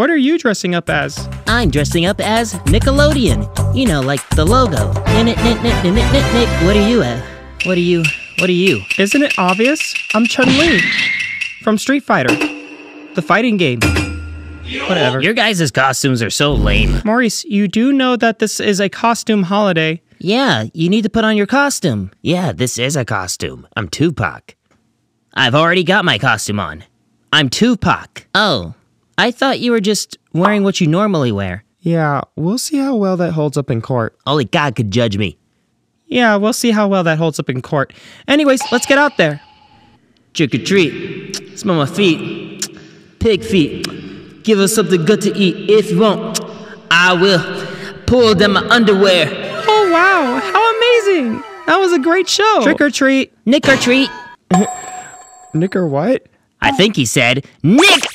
What are you dressing up as? I'm dressing up as Nickelodeon. You know, like the logo. Nick, Nick, Nick, Nick, Nick, Nick, what are you at? Uh, what are you? What are you? Isn't it obvious? I'm Chun Li from Street Fighter, the fighting game. Whatever. Your guys' costumes are so lame. Maurice, you do know that this is a costume holiday. Yeah, you need to put on your costume. Yeah, this is a costume. I'm Tupac. I've already got my costume on. I'm Tupac. Oh, I thought you were just wearing what you normally wear. Yeah, we'll see how well that holds up in court. Only God could judge me. Yeah, we'll see how well that holds up in court. Anyways, let's get out there. Trick or treat. Smell my feet. Pig feet. Give us something good to eat. If you won't, I will pull down my underwear. Oh, wow. How amazing. That was a great show. Trick or treat. Nick or treat. Nick or what? I think he said, Nick